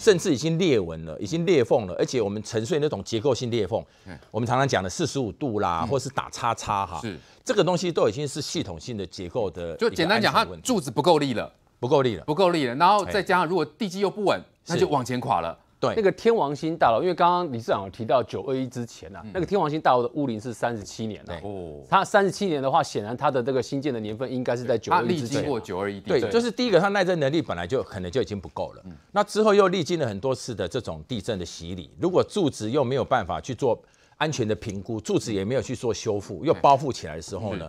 甚至已经裂纹了，已经裂缝了，而且我们沉睡那种结构性裂缝，我们常常讲的四十五度啦，或是打叉叉哈，这个东西都已经是系统性的结构的，就简单讲，它柱子不够力了，不够力了，不够力了，然后再加上如果地基又不稳，那就往前垮了。对那个天王星大楼，因为刚刚李市长有提到九二一之前呐，那个天王星大楼的屋龄是三十七年了。哦，它三十七年的话，显然它的这个新建的年份应该是在九二一之前。它历经过九二一地震。对，就是第一个，它耐震能力本来就可能就已经不够了。嗯。那之后又历经了很多次的这种地震的洗礼，如果柱子又没有办法去做安全的评估，柱子也没有去做修复，又包覆起来的时候呢，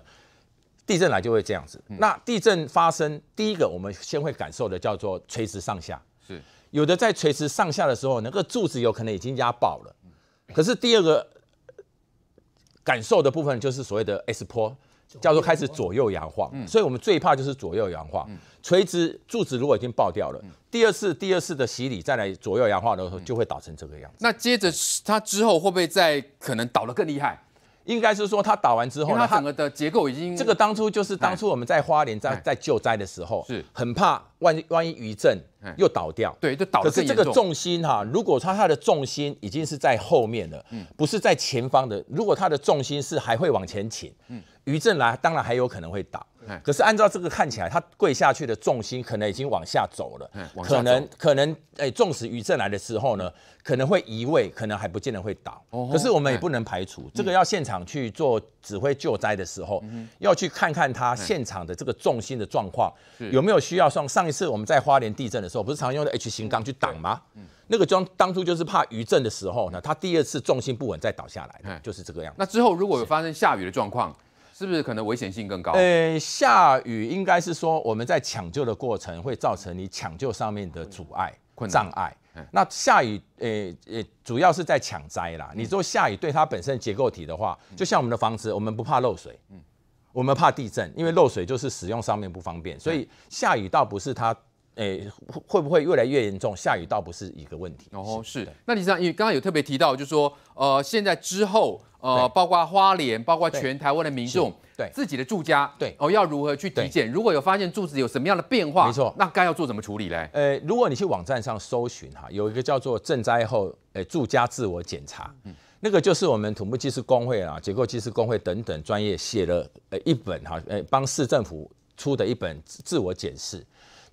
地震来就会这样子。那地震发生，第一个我们先会感受的叫做垂直上下。是。有的在垂直上下的时候，那个柱子有可能已经压爆了。可是第二个感受的部分，就是所谓的 S 坡，叫做开始左右摇晃。所以我们最怕就是左右摇晃。垂直柱子如果已经爆掉了，第二次、第二次的洗礼再来左右摇晃的时候，就会倒成这个样子。那接着它之后会不会再可能倒得更厉害？应该是说，它倒完之后，它整个的结构已经这个当初就是当初我们在花莲在在救灾的时候，是很怕万万一余震又倒掉，对，就倒。可是这个重心哈，如果它它的重心已经是在后面的，不是在前方的，如果它的重心是还会往前倾，嗯，余震来当然还有可能会倒。可是按照这个看起来，他跪下去的重心可能已经往下走了，可能可能哎，纵使余震来的时候呢，可能会移位，可能还不见得会倒。可是我们也不能排除，这个要现场去做指挥救灾的时候，要去看看他现场的这个重心的状况有没有需要像上一次我们在花莲地震的时候，不是常用的 H 型钢去挡吗？那个装当初就是怕余震的时候呢，他第二次重心不稳再倒下来，就是这个样。那之后如果有发生下雨的状况。是不是可能危险性更高？呃，下雨应该是说我们在抢救的过程会造成你抢救上面的阻碍、障碍。那下雨，呃呃，主要是在抢灾啦。你说下雨对它本身结构体的话，就像我们的房子，我们不怕漏水，嗯，我们怕地震，因为漏水就是使用上面不方便，所以下雨倒不是它。诶，会不会越来越严重？下雨倒不是一个问题哦。是，那实际上，因为刚刚有特别提到，就是说，呃，现在之后，呃，包括花莲，包括全台湾的民众，对自己的住家，对哦，要如何去体检？如果有发现柱子有什么样的变化，没错，那该要做怎么处理嘞？呃，如果你去网站上搜寻哈，有一个叫做“赈灾后诶住家自我检查”，嗯，那个就是我们土木技师工会啊、结构技师工会等等专业写了一本哈，诶，帮市政府出的一本自我检视。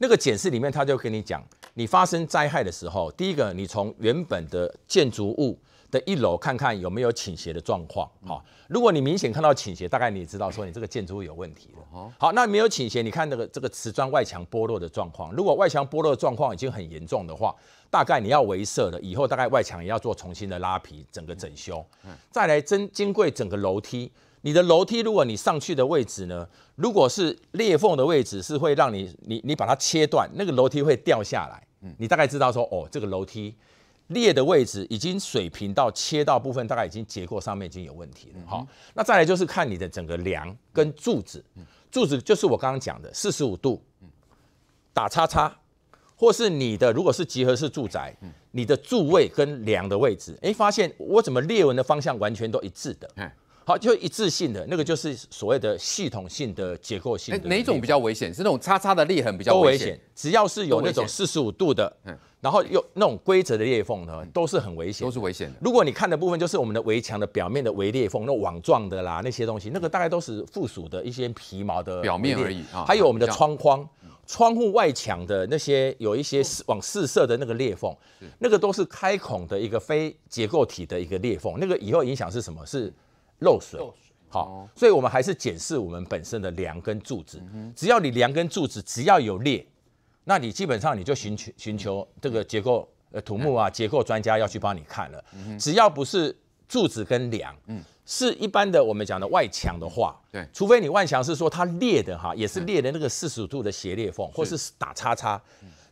那个检视里面，他就跟你讲，你发生灾害的时候，第一个，你从原本的建筑物的一楼看看有没有倾斜的状况，哈，如果你明显看到倾斜，大概你也知道说你这个建筑物有问题了。好，那没有倾斜，你看那个这个瓷砖外墙剥落的状况，如果外墙剥落状况已经很严重的话，大概你要维设了，以后，大概外墙也要做重新的拉皮，整个整修，再来珍金贵整个楼梯。你的楼梯，如果你上去的位置呢，如果是裂缝的位置，是会让你你你把它切断，那个楼梯会掉下来。嗯，你大概知道说，哦，这个楼梯裂的位置已经水平到切到部分，大概已经结构上面已经有问题了。好，那再来就是看你的整个梁跟柱子，柱子就是我刚刚讲的四十五度打叉叉，或是你的如果是集合式住宅，你的柱位跟梁的位置，哎，发现我怎么裂纹的方向完全都一致的。好，就一致性的那个就是所谓的系统性的结构性。哪哪种比较危险？那种叉叉的裂痕比较危险。只要是有那种四十五度的，然后又那种规则的裂缝呢，都是很危险，都是危险的。如果你看的部分就是我们的围墙的表面的围裂缝，那网状的啦那些东西，那个大概都是附属的一些皮毛的表面而已啊。还有我们的窗框、窗户外墙的那些有一些四四射的那个裂缝，那个都是开孔的一个非结构体的一个裂缝。那个以后影响是什么？是漏水，好，所以我们还是检视我们本身的梁跟柱子。只要你梁跟柱子只要有裂，那你基本上你就寻求寻求这个结构呃土木啊结构专家要去帮你看了。只要不是柱子跟梁，是一般的我们讲的外墙的话，对，除非你外墙是说它裂的哈，也是裂的那个四十五度的斜裂缝或是打叉叉，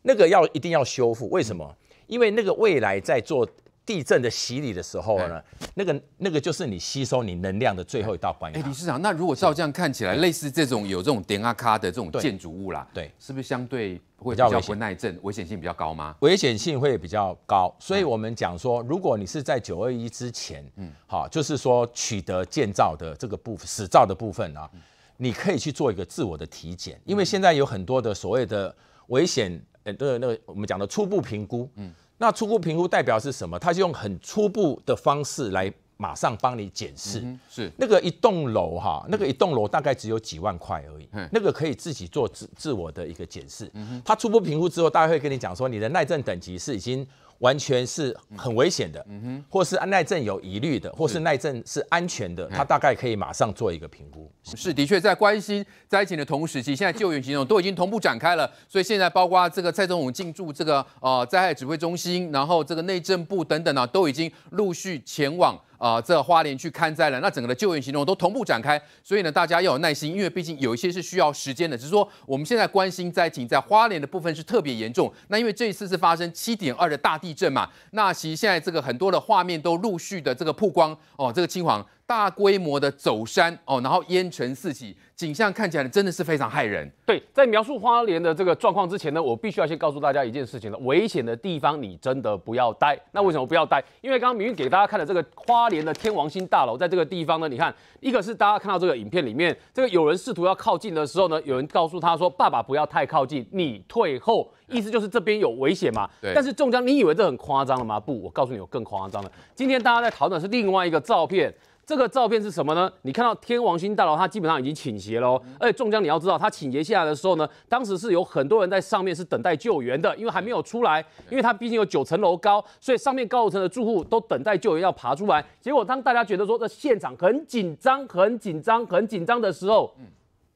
那个要一定要修复。为什么？因为那个未来在做。地震的洗礼的时候呢，那个那个就是你吸收你能量的最后一道关卡。哎，理长，那如果照这样看起来，类似这种有这种点啊咔的这种建筑物啦，对，是不是相对会比较不耐震，危险性比较高吗？危险性会比较高，所以我们讲说，如果你是在九二一之前，嗯，好，就是说取得建造的这个部、分，死造的部分啊，你可以去做一个自我的体检，因为现在有很多的所谓的危险，呃，那个我们讲的初步评估，嗯。那初步评估代表是什么？他就用很初步的方式来马上帮你检视，是那个一栋楼哈，那个一栋楼大概只有几万块而已，那个可以自己做自自我的一个检视。他初步评估之后，大概会跟你讲说，你的耐震等级是已经。完全是很危险的，或是耐震有疑虑的，或是耐震是安全的，他大概可以马上做一个评估。是，的确在关心灾情的同时，其实现在救援行动都已经同步展开了。所以现在包括这个蔡总统进驻这个呃灾害指挥中心，然后这个内政部等等啊，都已经陆续前往。啊，这花莲去看灾了，那整个的救援行动都同步展开，所以呢，大家要有耐心，因为毕竟有一些是需要时间的。只是说，我们现在关心灾情，在花莲的部分是特别严重。那因为这一次是发生七点二的大地震嘛，那其实现在这个很多的画面都陆续的这个曝光哦，这个青黄。大规模的走山哦，然后烟尘四起，景象看起来真的是非常害人。对，在描述花莲的这个状况之前呢，我必须要先告诉大家一件事情了：危险的地方你真的不要待。那为什么不要待？因为刚刚明玉给大家看的这个花莲的天王星大楼，在这个地方呢，你看，一个是大家看到这个影片里面，这个有人试图要靠近的时候呢，有人告诉他说：“爸爸，不要太靠近，你退后。”意思就是这边有危险嘛？对。但是中江，你以为这很夸张了吗？不，我告诉你有更夸张的。今天大家在讨论的是另外一个照片。这个照片是什么呢？你看到天王星大楼，它基本上已经倾斜了哦。而且中江，你要知道，它倾斜下来的时候呢，当时是有很多人在上面是等待救援的，因为还没有出来，因为它毕竟有九层楼高，所以上面高层的住户都等待救援要爬出来。结果当大家觉得说这现场很紧张、很紧张、很紧张的时候，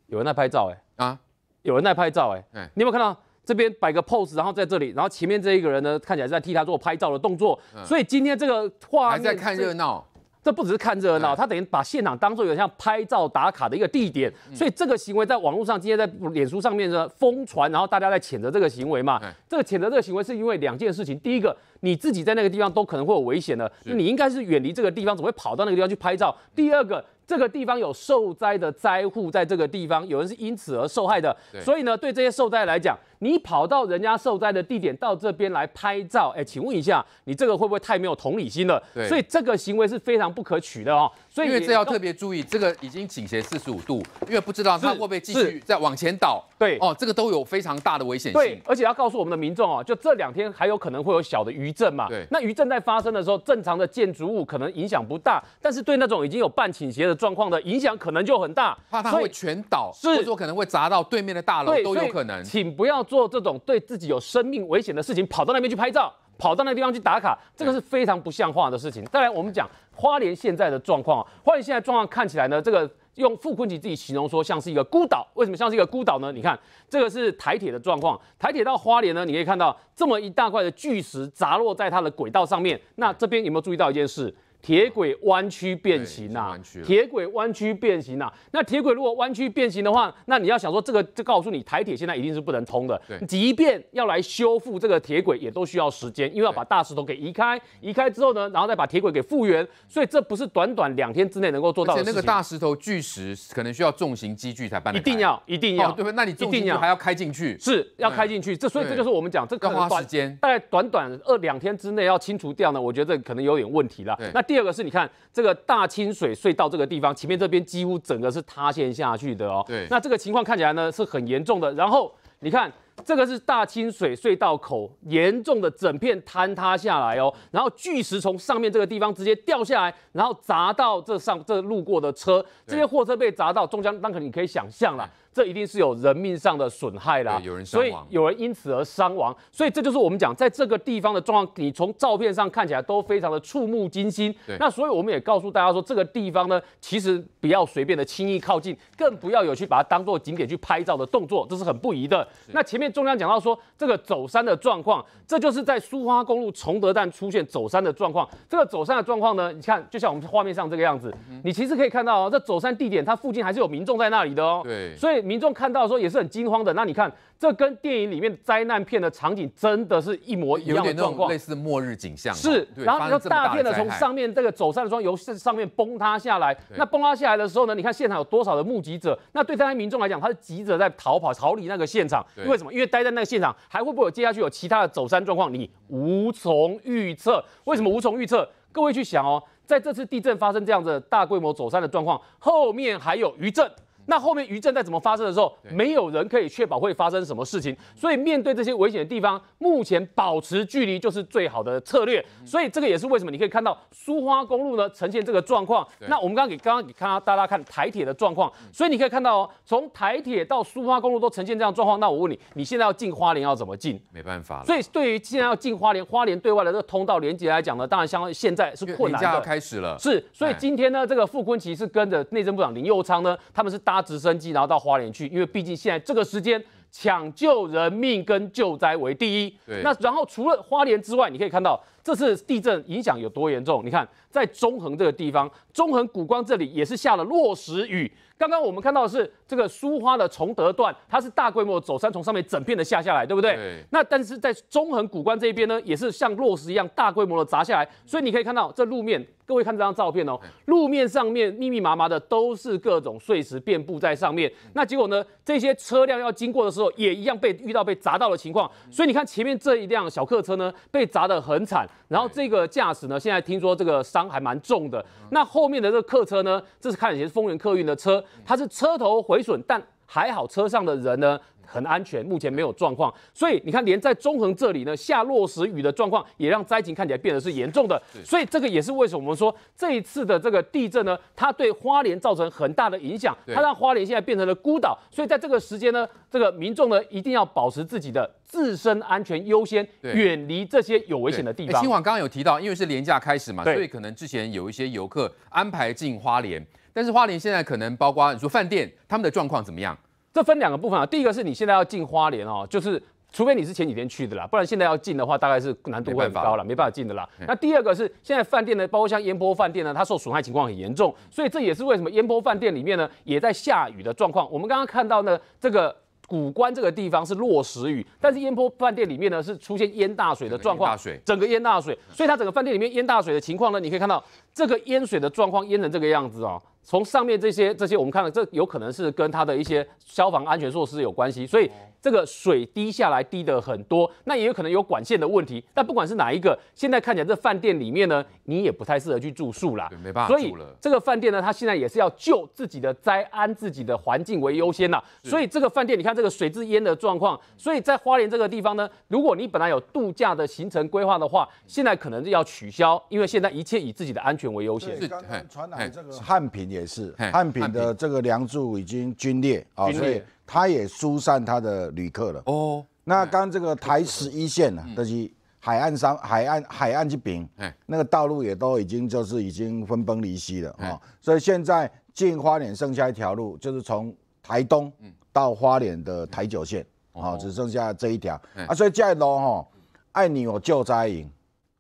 有人在拍照哎啊，有人在拍照哎，你有没有看到这边摆个 pose，然后在这里，然后前面这一个人呢，看起来是在替他做拍照的动作。所以今天这个画面在看热闹。这不只是看热闹，他等于把现场当做有像拍照打卡的一个地点，所以这个行为在网络上，今天在脸书上面呢疯传，然后大家在谴责这个行为嘛。这个谴责这个行为是因为两件事情：第一个，你自己在那个地方都可能会有危险的，你应该是远离这个地方，怎么会跑到那个地方去拍照？第二个，这个地方有受灾的灾户在这个地方，有人是因此而受害的，所以呢，对这些受灾来讲。你跑到人家受灾的地点，到这边来拍照，哎，请问一下，你这个会不会太没有同理心了？对。所以这个行为是非常不可取的哦。所以因为这要特别注意，这个已经倾斜四十五度，因为不知道它会不会继续再往前倒。对。哦，这个都有非常大的危险性。对。而且要告诉我们的民众哦，就这两天还有可能会有小的余震嘛。对。那余震在发生的时候，正常的建筑物可能影响不大，但是对那种已经有半倾斜的状况的影响可能就很大，怕它会全倒，或者说可能会砸到对面的大楼都有可能。请不要。做这种对自己有生命危险的事情，跑到那边去拍照，跑到那地方去打卡，这个是非常不像话的事情。再来，我们讲花莲现在的状况，花莲现在状况看起来呢，这个用傅昆萁自己形容说像是一个孤岛。为什么像是一个孤岛呢？你看这个是台铁的状况，台铁到花莲呢，你可以看到这么一大块的巨石砸落在它的轨道上面。那这边有没有注意到一件事？铁轨弯曲变形呐，铁轨弯曲变形呐。那铁轨如果弯曲变形的话，那你要想说，这个就告诉你，台铁现在一定是不能通的。即便要来修复这个铁轨，也都需要时间，因为要把大石头给移开，移开之后呢，然后再把铁轨给复原。所以这不是短短两天之内能够做到。而且那个大石头巨石，可能需要重型机具才办。一定要，一定要，对，那你一定要还要开进去，是要开进去。这所以这就是我们讲，这可能短在短短二两天之内要清除掉呢，我觉得可能有点问题了。那。第二个是你看这个大清水隧道这个地方，前面这边几乎整个是塌陷下去的哦。对，那这个情况看起来呢是很严重的。然后你看这个是大清水隧道口严重的整片坍塌下来哦，然后巨石从上面这个地方直接掉下来，然后砸到这上这路过的车，这些货车被砸到，中江那个你可以想象了。这一定是有人命上的损害啦，有人所以有人因此而伤亡，所以这就是我们讲，在这个地方的状况，你从照片上看起来都非常的触目惊心。那所以我们也告诉大家说，这个地方呢，其实不要随便的轻易靠近，更不要有去把它当做景点去拍照的动作，这是很不宜的。那前面中央讲到说，这个走山的状况，这就是在苏花公路崇德站出现走山的状况。这个走山的状况呢，你看就像我们画面上这个样子，你其实可以看到哦，这走山地点它附近还是有民众在那里的哦。对，所以。民众看到候也是很惊慌的，那你看这跟电影里面灾难片的场景真的是一模一样的状况，类似末日景象。是，然后你说大片的从上面这个走山的候，由上面崩塌下来，那崩塌下来的时候呢，你看现场有多少的目击者？那对这些民众来讲，他是急着在逃跑逃离那个现场。为什么？因为待在那个现场还会不会有接下去有其他的走山状况？你无从预测。为什么无从预测？各位去想哦，在这次地震发生这样子大规模走山的状况后面还有余震。那后面余震再怎么发生的时候，没有人可以确保会发生什么事情，所以面对这些危险的地方，目前保持距离就是最好的策略。所以这个也是为什么你可以看到苏花公路呢呈现这个状况。那我们刚刚给刚刚给看到大家看台铁的状况，所以你可以看到哦，从台铁到苏花公路都呈现这样状况。那我问你，你现在要进花莲要怎么进？没办法。所以对于现在要进花莲，花莲对外的这个通道连接来讲呢，当然相当于现在是困难的。开始了。是。所以今天呢，这个傅昆奇是跟着内政部长林佑昌呢，他们是搭。直升机，然后到花莲去，因为毕竟现在这个时间，抢救人命跟救灾为第一。那然后除了花莲之外，你可以看到。这次地震影响有多严重？你看，在中横这个地方，中横古关这里也是下了落石雨。刚刚我们看到的是这个苏花的崇德段，它是大规模走山，从上面整片的下下来，对不对？那但是在中横古关这边呢，也是像落石一样大规模的砸下来。所以你可以看到这路面，各位看这张照片哦，路面上面密密麻麻的都是各种碎石，遍布在上面。那结果呢，这些车辆要经过的时候，也一样被遇到被砸到的情况。所以你看前面这一辆小客车呢，被砸得很惨。然后这个驾驶呢，现在听说这个伤还蛮重的。那后面的这个客车呢，这是看起来是丰原客运的车，它是车头毁损，但还好车上的人呢。很安全，目前没有状况，所以你看，连在中横这里呢下落石雨的状况，也让灾情看起来变得是严重的。所以这个也是为什么我们说这一次的这个地震呢，它对花莲造成很大的影响，它让花莲现在变成了孤岛。所以在这个时间呢，这个民众呢一定要保持自己的自身安全优先，远离这些有危险的地方。新网刚刚有提到，因为是廉假开始嘛，所以可能之前有一些游客安排进花莲，但是花莲现在可能包括你说饭店，他们的状况怎么样？这分两个部分啊，第一个是你现在要进花莲哦，就是除非你是前几天去的啦，不然现在要进的话，大概是难度会很高了，没办法进的啦。那第二个是现在饭店呢，包括像烟波饭店呢，它受损害情况很严重，所以这也是为什么烟波饭店里面呢也在下雨的状况。我们刚刚看到呢，这个古关这个地方是落石雨，但是烟波饭店里面呢是出现淹大水的状况，整个淹大水，所以它整个饭店里面淹大水的情况呢，你可以看到这个淹水的状况淹成这个样子哦。从上面这些这些，我们看了，这有可能是跟它的一些消防安全措施有关系，所以这个水滴下来滴的很多，那也有可能有管线的问题。但不管是哪一个，现在看起来这饭店里面呢，你也不太适合去住宿啦，没办法住了。所以这个饭店呢，它现在也是要救自己的灾安自己的环境为优先啦。所以这个饭店，你看这个水质淹的状况，所以在花莲这个地方呢，如果你本来有度假的行程规划的话，现在可能就要取消，因为现在一切以自己的安全为优先。是刚刚传来这个汉平。也是汉品的这个梁柱已经军裂啊，所以他也疏散他的旅客了。哦，那刚这个台十一线呢，就是海岸上海岸、海岸这边，那个道路也都已经就是已经分崩离析了啊。所以现在进花莲剩下一条路，就是从台东到花莲的台九线啊，只剩下这一条啊。所以这一路哈，爱你我救灾营。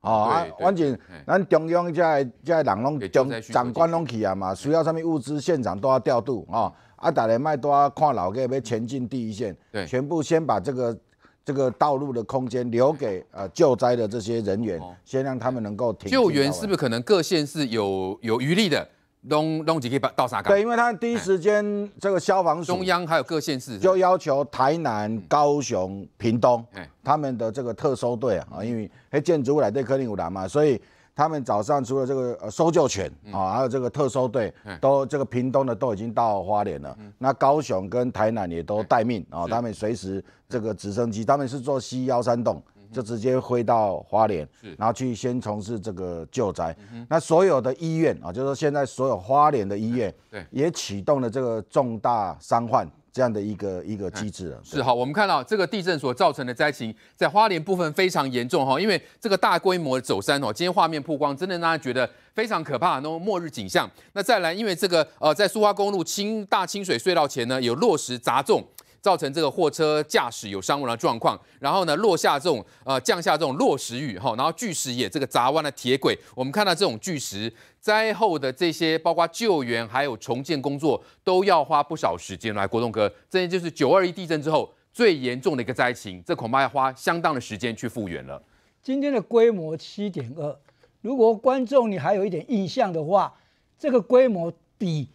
哦啊，反正咱中央这这人拢长长官拢去啊嘛，需要什么物资，现场都要调度啊。啊，大家麦多跨老界要前进第一线，对，全部先把这个这个道路的空间留给呃救灾的这些人员，先让他们能够救援，是不是？可能各县是有有余力的。弄东就把倒沙啥？对，因为他第一时间，这个消防署、中央还有各县市，就要求台南、高雄、屏东，他们的这个特搜队啊，因为建筑物来对柯林姆兰嘛，所以他们早上除了这个搜救犬啊，还有这个特搜队，都这个屏东的都已经到花莲了，那高雄跟台南也都待命啊，他们随时这个直升机，他们是做西幺三栋。就直接回到花莲，然后去先从事这个救灾。那所有的医院啊，就是说现在所有花莲的医院，对，也启动了这个重大伤患这样的一个一个机制了。是好，我们看到这个地震所造成的灾情，在花莲部分非常严重哈，因为这个大规模的走山哦，今天画面曝光，真的让大家觉得非常可怕那种末日景象。那再来，因为这个呃，在苏花公路清大清水隧道前呢，有落石砸中。造成这个货车驾驶有伤亡的状况，然后呢落下这种呃降下这种落石雨哈，然后巨石也这个砸弯了铁轨。我们看到这种巨石灾后的这些，包括救援还有重建工作，都要花不少时间。来，国栋哥，这些就是九二一地震之后最严重的一个灾情，这恐怕要花相当的时间去复原了。今天的规模七点二，如果观众你还有一点印象的话，这个规模比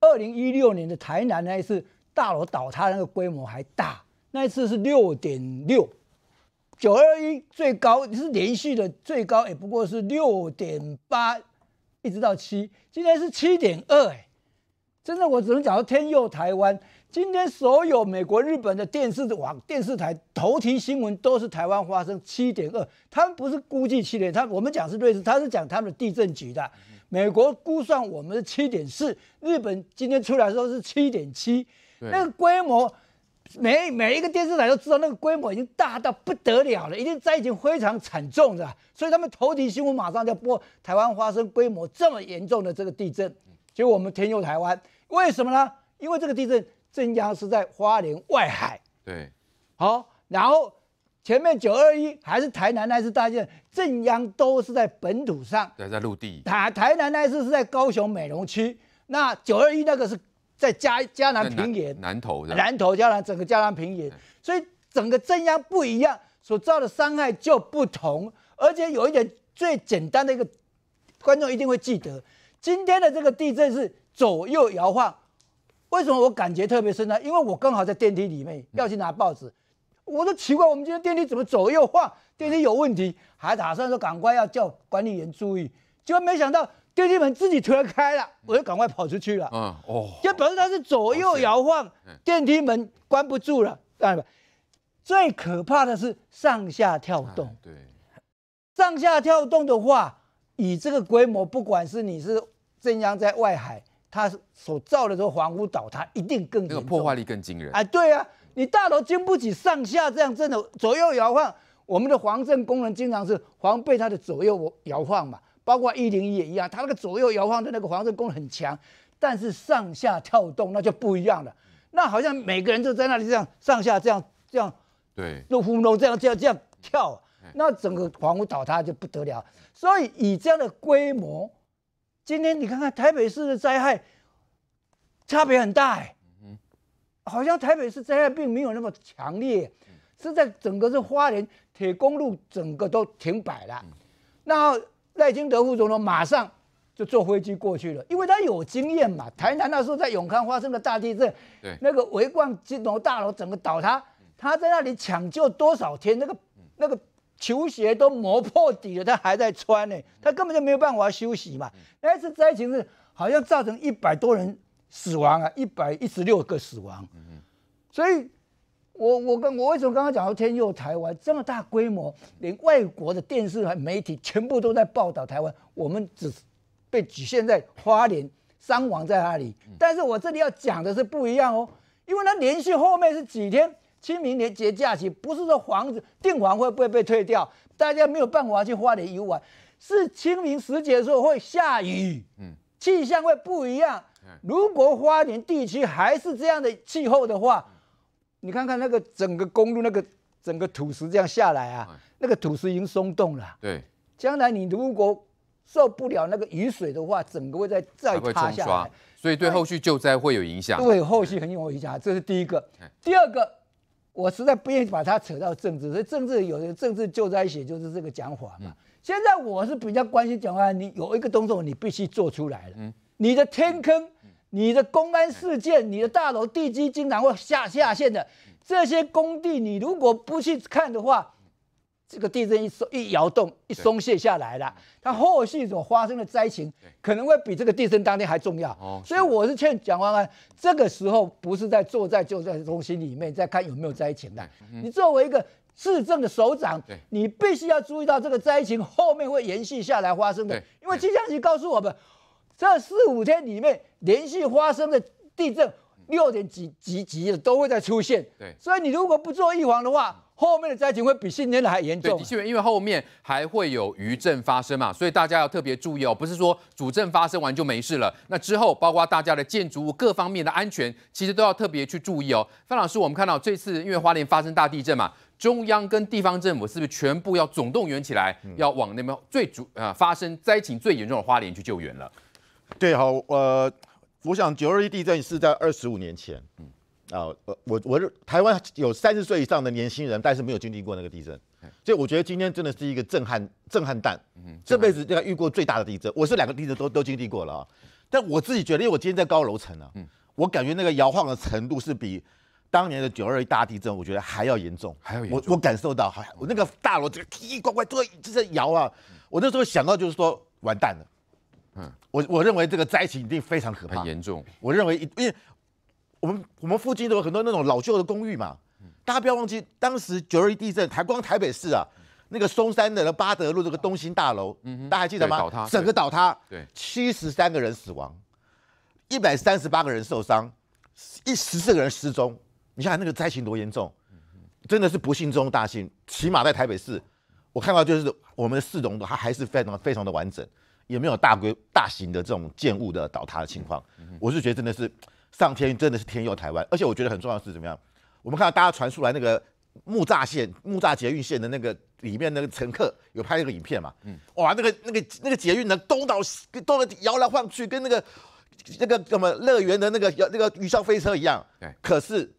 二零一六年的台南那次。大楼倒塌那个规模还大，那一次是六点六，九二一最高是连续的最高，也不过是六点八，一直到七，今天是七点二，哎，真的我只能讲到天佑台湾。今天所有美国、日本的电视网、电视台头条新闻都是台湾发生七点二，他们不是估计七点，他我们讲是瑞士，他是讲他们的地震局的。美国估算我们是七点四，日本今天出来候是七点七。那个规模，每每一个电视台都知道，那个规模已经大到不得了了，一定灾情非常惨重的，所以他们头条新闻马上就要播台湾发生规模这么严重的这个地震，果我们天佑台湾。为什么呢？因为这个地震震央是在花莲外海，对，好，然后前面九二一还是台南那次大地震，震央都是在本土上，在在陆地。台台南那次是在高雄美容区，那九二一那个是。在加加南平原，南投是南投、加南整个加南平原，所以整个镇压不一样，所造的伤害就不同。而且有一点最简单的一个，观众一定会记得，今天的这个地震是左右摇晃。为什么我感觉特别深呢？因为我刚好在电梯里面要去拿报纸，我都奇怪我们今天电梯怎么左右晃，电梯有问题，还打算说赶快要叫管理员注意，结果没想到。电梯门自己突然开了，我就赶快跑出去了。啊，哦，就表示它是左右摇晃，电梯门关不住了，知道最可怕的是上下跳动。对，上下跳动的话，以这个规模，不管是你是镇样在外海，它所造的这个房屋倒塌一定更那个破坏力更惊人。哎，对啊，你大楼经不起上下这样震的左右摇晃，我们的防震功能经常是防备它的左右摇晃嘛。包括一零一也一样，它那个左右摇晃的那个黄色功能很强，但是上下跳动那就不一样了。那好像每个人就在那里这样上下这样这样，对，都轰隆这样这样这样跳，那整个房屋倒塌就不得了。所以以这样的规模，今天你看看台北市的灾害差别很大，哎，好像台北市灾害并没有那么强烈，是在整个是花莲铁公路整个都停摆了，那。赖金德副总统马上就坐飞机过去了，因为他有经验嘛。台南那时候在永康发生了大地震，那个维冠金融大楼整个倒塌，他在那里抢救多少天？那个那个球鞋都磨破底了，他还在穿呢。他根本就没有办法休息嘛。那次灾情是好像造成一百多人死亡啊，一百一十六个死亡。嗯所以。我我跟我为什么刚刚讲到天佑台湾这么大规模，连外国的电视台媒体全部都在报道台湾，我们只是被局限在花莲伤亡在那里。但是我这里要讲的是不一样哦，因为它连续后面是几天清明年节假期，不是说房子订房会不会被退掉，大家没有办法去花莲游玩，是清明时节的时候会下雨，嗯，气象会不一样。如果花莲地区还是这样的气候的话。你看看那个整个公路，那个整个土石这样下来啊，那个土石已经松动了。对，将来你如果受不了那个雨水的话，整个会再再塌下来。所以对后续救灾会有影响。对，后续很有影响，这是第一个。第二个，我实在不愿意把它扯到政治，所以政治有的政治救灾写就是这个讲法嘛。现在我是比较关心讲话，你有一个动作，你必须做出来了。嗯，你的天坑。你的公安事件，你的大楼地基经常会下下陷的。这些工地，你如果不去看的话，这个地震一松一摇动一松懈下来了，它后续所发生的灾情可能会比这个地震当天还重要。所以我是劝蒋万安，这个时候不是在坐在救灾中心里面在看有没有灾情的，你作为一个市政的首长，你必须要注意到这个灾情后面会延续下来发生的。因为气象局告诉我们，这四五天里面。连续发生的地震，六点几级级的都会再出现。对，所以你如果不做预防的话，后面的灾情会比新年的还严重。对，的确，因为后面还会有余震发生嘛，所以大家要特别注意哦。不是说主震发生完就没事了，那之后包括大家的建筑物各方面的安全，其实都要特别去注意哦。范老师，我们看到这次因为花莲发生大地震嘛，中央跟地方政府是不是全部要总动员起来，要往那边最主呃发生灾情最严重的花莲去救援了？对，好，呃。我想九二一地震是在二十五年前，嗯，啊，我我我台湾有三十岁以上的年轻人，但是没有经历过那个地震，所以我觉得今天真的是一个震撼震撼弹，嗯这辈子应该遇过最大的地震，我是两个地震都都经历过了啊，但我自己觉得，因为我今天在高楼层啊，嗯，我感觉那个摇晃的程度是比当年的九二一大地震，我觉得还要严重，还要严，我我感受到，我那个大楼这个奇奇怪怪在在摇啊，我那时候想到就是说完蛋了。我我认为这个灾情一定非常可怕，很严重。我认为，因为我们我们附近都有很多那种老旧的公寓嘛，大家不要忘记，当时九二一地震，台光台北市啊，那个松山的那八德路这个东兴大楼，大家还记得吗？倒塌，整个倒塌，对，七十三个人死亡，一百三十八个人受伤，一十四个人失踪。你想想那个灾情多严重，真的是不幸中大幸。起码在台北市，我看到就是我们的市容，它还是非常非常的完整。也没有大规大型的这种建物的倒塌的情况，我是觉得真的是上天真的是天佑台湾，而且我觉得很重要是怎么样？我们看到大家传出来那个木栅线、木栅捷运线的那个里面那个乘客有拍那个影片嘛？嗯，哇，那个、那个、那个捷运呢，东倒西、东摇来晃去，跟那个那个什么乐园的那个那个云霄飞车一样。对，可是。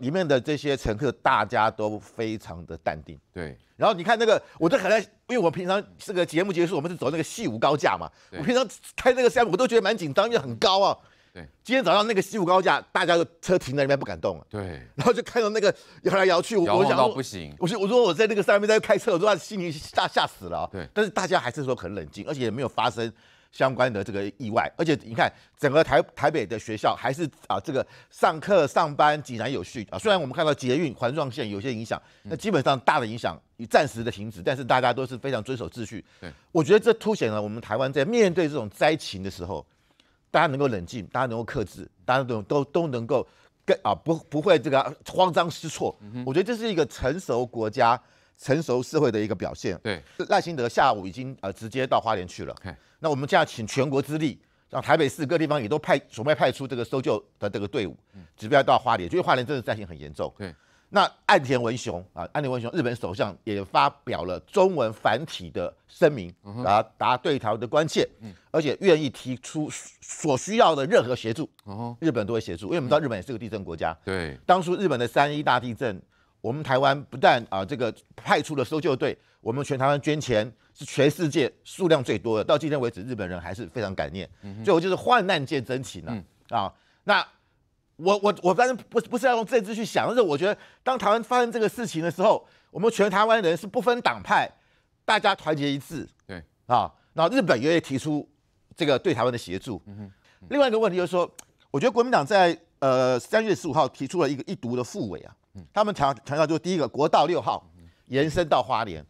里面的这些乘客，大家都非常的淡定。对，然后你看那个，我都可在，因为我平常这个节目结束，我们是走那个西武高架嘛。我平常开那个山，我都觉得蛮紧张，因为很高啊。对，今天早上那个西武高架，大家的车停在那边不敢动了。对，然后就看到那个摇来摇去，我想到不行，我说我说我在那个上面在开车，我说心里吓吓死了。对，但是大家还是说很冷静，而且也没有发生。相关的这个意外，而且你看，整个台台北的学校还是啊，这个上课上班井然有序啊。虽然我们看到捷运环状线有些影响，那基本上大的影响已暂时的停止，但是大家都是非常遵守秩序。对，我觉得这凸显了我们台湾在面对这种灾情的时候，大家能够冷静，大家能够克制，大家都都都能够跟啊不不会这个慌张失措。我觉得这是一个成熟国家、成熟社会的一个表现。对，赖清德下午已经呃直接到花莲去了。那我们现在请全国之力，让台北市各地方也都派准备派出这个搜救的这个队伍，指标到花莲，因为花莲真的灾情很严重。对，那岸田文雄啊，岸田文雄日本首相也发表了中文繁体的声明，啊，答对台的关切，而且愿意提出所需要的任何协助，日本都会协助，因为我们知道日本也是个地震国家。对，当初日本的三一大地震，我们台湾不但啊这个派出了搜救队，我们全台湾捐钱。是全世界数量最多的，到今天为止，日本人还是非常感念。最后就是患难见真情了啊！那我我我当然不不是要用政治去想，但是我觉得，当台湾发生这个事情的时候，我们全台湾人是不分党派，大家团结一致。对啊，那日本也提出这个对台湾的协助。嗯嗯。另外一个问题就是说，我觉得国民党在呃三月十五号提出了一个一读的复委啊，他们强强调就是第一个国道六号延伸到花莲。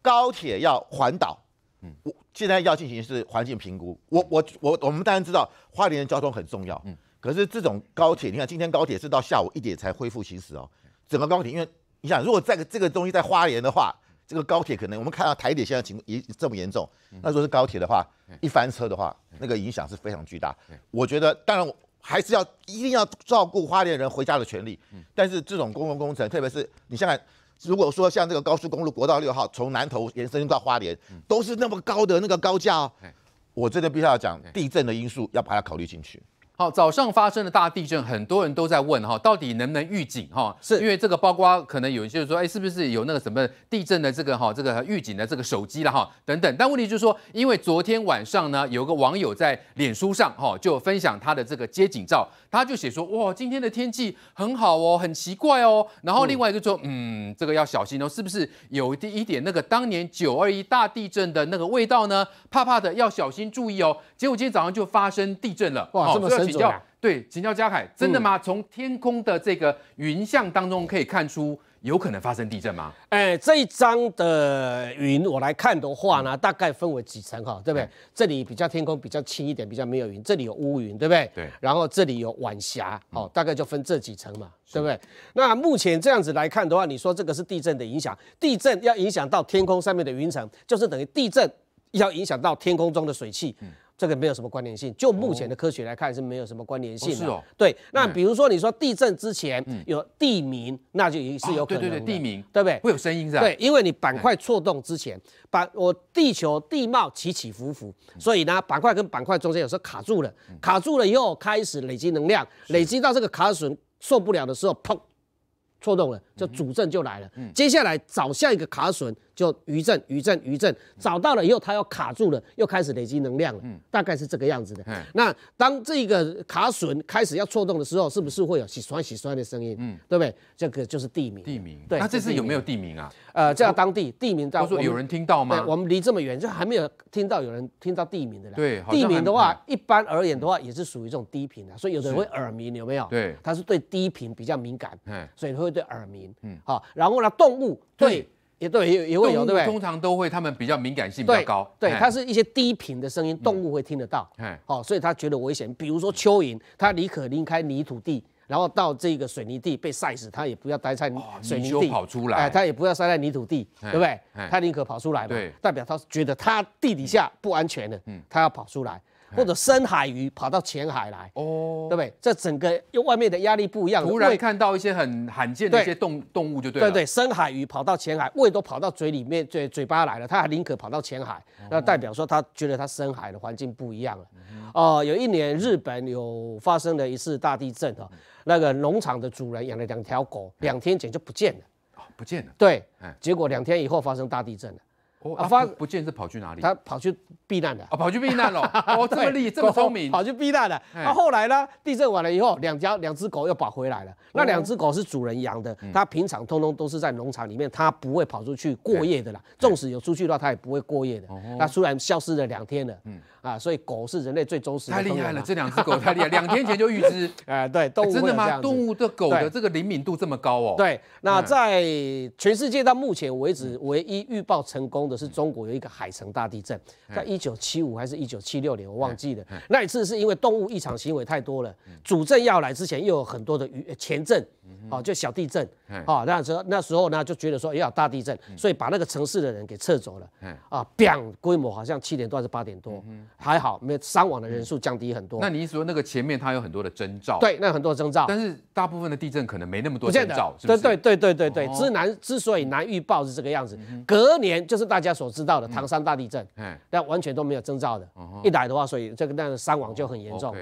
高铁要环岛，嗯，我现在要进行是环境评估。我我我我们当然知道花莲的交通很重要，嗯，可是这种高铁，你看今天高铁是到下午一点才恢复行驶哦。整个高铁，因为你想，如果在这个东西在花莲的话，这个高铁可能我们看到台铁现在情也这么严重，那如果是高铁的话，一翻车的话，那个影响是非常巨大。我觉得当然还是要一定要照顾花莲人回家的权利，但是这种公共工程，特别是你现在。如果说像这个高速公路国道六号从南投延伸到花莲，都是那么高的那个高架，我真的必须要讲地震的因素，要把它考虑进去。好，早上发生的大地震，很多人都在问哈，到底能不能预警哈？是因为这个，包括可能有些人说，哎，是不是有那个什么地震的这个哈，这个预警的这个手机了哈，等等。但问题就是说，因为昨天晚上呢，有个网友在脸书上哈，就分享他的这个街景照，他就写说，哇，今天的天气很好哦，很奇怪哦。然后另外一个说，嗯，这个要小心哦，是不是有第一点那个当年九二一大地震的那个味道呢？怕怕的要小心注意哦。结果今天早上就发生地震了，哇，这么神！比较对，请教嘉海，真的吗？从天空的这个云相当中可以看出，有可能发生地震吗？哎，这一张的云我来看的话呢，大概分为几层哈，对不对？这里比较天空比较轻一点，比较没有云，这里有乌云，对不对？对。然后这里有晚霞，哦，大概就分这几层嘛，对不对？那目前这样子来看的话，你说这个是地震的影响？地震要影响到天空上面的云层，就是等于地震要影响到天空中的水汽。这个没有什么关联性，就目前的科学来看是没有什么关联性的。是哦。对，那比如说你说地震之前有地名，那就也是有可能的。对对对，地名，对不对？会有声音是吧？对，因为你板块错动之前，板我地球地貌起起伏伏，所以呢板块跟板块中间有时候卡住了，卡住了以后开始累积能量，累积到这个卡损受不了的时候，砰，错动了，就主震就来了。嗯。接下来找下一个卡损。就余震，余震，余震，找到了以后，它又卡住了，又开始累积能量了，嗯，大概是这个样子的。那当这个卡榫开始要错动的时候，是不是会有“洗刷洗刷的声音？嗯，对不对？这个就是地名。地名。对。那这次有没有地名啊？呃，叫当地地名，在我说有人听到吗？我们离这么远，就还没有听到有人听到地名的。对。地名的话，一般而言的话，也是属于这种低频的，所以有的人会耳鸣，有没有？对。它是对低频比较敏感，嗯，所以会对耳鸣，嗯，好。然后呢，动物对。也对，也也会有，对不对？通常都会，他们比较敏感性比较高。对，它是一些低频的声音，动物会听得到。哦，所以它觉得危险。比如说蚯蚓，它宁可离开泥土地，然后到这个水泥地被晒死，它也不要待在水泥地跑出来。哎，它也不要晒在泥土地，对不对？它宁可跑出来，嘛，代表它觉得它地底下不安全的，嗯，它要跑出来。或者深海鱼跑到浅海来，哦，对不对？这整个用外面的压力不一样，突然看到一些很罕见的一些动动物就对了，对对？深海鱼跑到浅海，胃都跑到嘴里面，嘴嘴巴来了，它还宁可跑到浅海，那代表说它觉得它深海的环境不一样了。哦，有一年日本有发生了一次大地震哈，那个农场的主人养了两条狗，两天前就不见了，哦、不见了，对，哎，结果两天以后发生大地震了。哦，发不见是跑去哪里？他跑去避难了啊！跑去避难了，哦，这么厉这么聪明，跑去避难了。他后来呢？地震完了以后，两家两只狗又跑回来了。那两只狗是主人养的，它平常通通都是在农场里面，它不会跑出去过夜的啦。纵使有出去的话，它也不会过夜的。那突然消失了两天了。嗯。啊，所以狗是人类最忠实。的。太厉害了，这两只狗太厉害，两天前就预知。哎，对，动物真的吗？动物的狗的这个灵敏度这么高哦？对。那在全世界到目前为止，唯一预报成功的是中国有一个海城大地震，在一九七五还是一九七六年，我忘记了。那一次是因为动物异常行为太多了，主震要来之前又有很多的余前震，哦，就小地震，哦，那时候那时候呢就觉得说要大地震，所以把那个城市的人给撤走了。啊，砰，规模好像七点多还是八点多。还好，没伤亡的人数降低很多。那你说那个前面它有很多的征兆？对，那很多征兆。但是大部分的地震可能没那么多征兆，对对对对对对。之难之所以难预报是这个样子，隔年就是大家所知道的唐山大地震，那完全都没有征兆的。一来的话，所以这个那个伤亡就很严重。